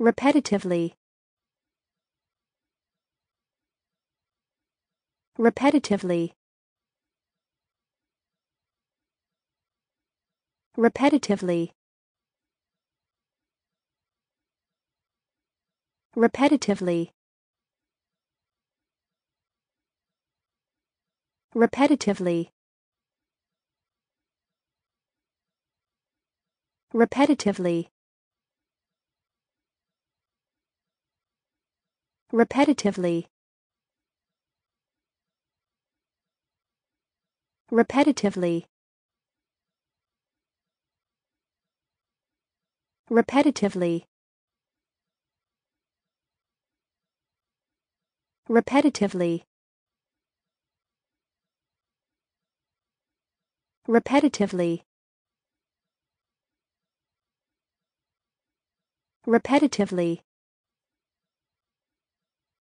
repetitively repetitively repetitively repetitively repetitively repetitively repetitively repetitively repetitively repetitively repetitively repetitively